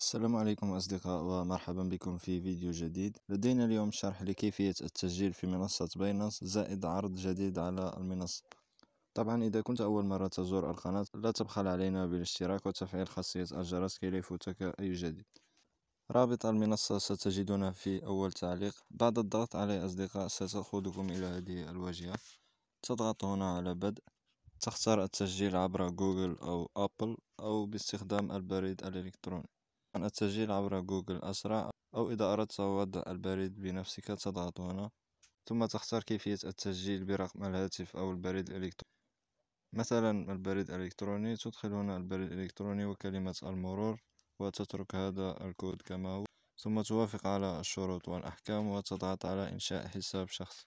السلام عليكم أصدقاء ومرحبا بكم في فيديو جديد لدينا اليوم شرح لكيفية التسجيل في منصة باينانس زائد عرض جديد على المنصة طبعا إذا كنت أول مرة تزور القناة لا تبخل علينا بالاشتراك وتفعيل خاصية الجرس كي لا يفوتك أي جديد رابط المنصة ستجدونه في أول تعليق بعد الضغط عليه أصدقاء ستأخذكم إلى هذه الواجهة تضغط هنا على بدء تختار التسجيل عبر جوجل أو أبل أو باستخدام البريد الإلكتروني التسجيل عبر جوجل أسرع أو إذا أردت وضع البريد بنفسك تضغط هنا ثم تختار كيفية التسجيل برقم الهاتف أو البريد الإلكتروني مثلا البريد الإلكتروني تدخل هنا البريد الإلكتروني وكلمة المرور وتترك هذا الكود كما هو ثم توافق على الشروط والأحكام وتضغط على إنشاء حساب شخص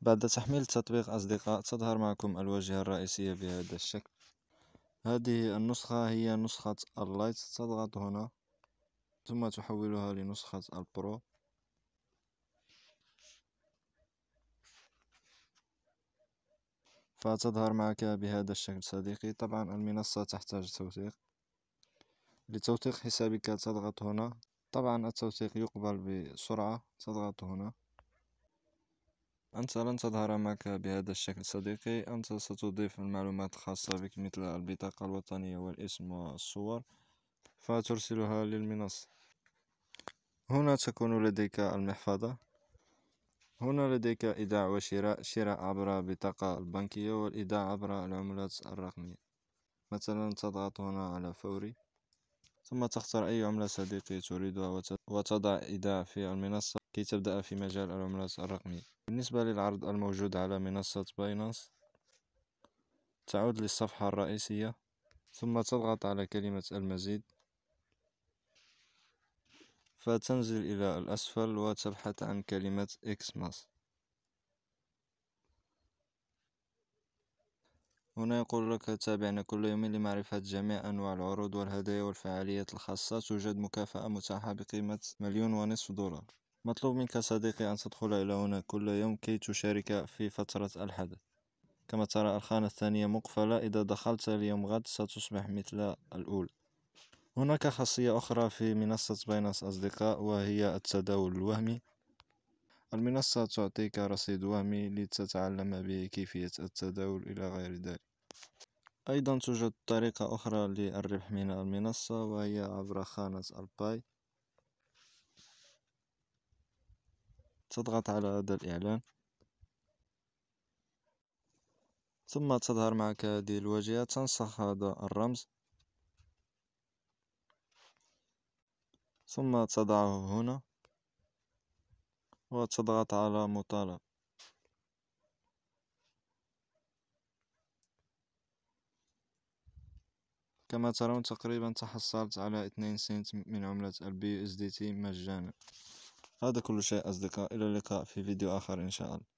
بعد تحميل تطبيق أصدقاء تظهر معكم الواجهة الرئيسية بهذا الشكل هذه النسخة هي نسخة اللايت تضغط هنا ثم تحولها لنسخة البرو فتظهر معك بهذا الشكل صديقي طبعا المنصة تحتاج توثيق لتوثيق حسابك تضغط هنا طبعا التوثيق يقبل بسرعة تضغط هنا أنت لن تظهر معك بهذا الشكل صديقي أنت ستضيف المعلومات الخاصة بك مثل البطاقة الوطنية والاسم والصور فترسلها للمنصة هنا تكون لديك المحفظة هنا لديك إيداع وشراء شراء عبر البطاقة البنكية والإيداع عبر العملات الرقمية مثلا تضغط هنا على فوري ثم تختار أي عملة صديقي تريدها وتضع إيداع في المنصة كي تبدأ في مجال العملات الرقمية بالنسبة للعرض الموجود على منصة باينانس تعود للصفحة الرئيسية ثم تضغط على كلمة المزيد فتنزل إلى الأسفل وتبحث عن كلمة إكسماس هنا يقول لك تابعنا كل يوم لمعرفة جميع أنواع العروض والهدايا والفعاليات الخاصة توجد مكافأة متاحة بقيمة مليون ونصف دولار مطلوب منك صديقي أن تدخل إلى هنا كل يوم كي تشارك في فترة الحدث كما ترى الخانة الثانية مقفلة إذا دخلت اليوم غد ستصبح مثل الأولى هناك خاصية أخرى في منصة باينانس أصدقاء وهي التداول الوهمي المنصة تعطيك رصيد وهمي لتتعلم به كيفية التداول إلى غير ذلك أيضا توجد طريقة أخرى للربح من المنصة وهي عبر خانة الباي تضغط على هذا الإعلان ثم تظهر معك هذه الواجهة تنسخ هذا الرمز ثم تضعه هنا وتضغط على مطالب كما ترون تقريبا تحصلت على 2 سنت من عملة البي اس دي تي مجانا هذا كل شيء أصدقاء إلى اللقاء في فيديو آخر إن شاء الله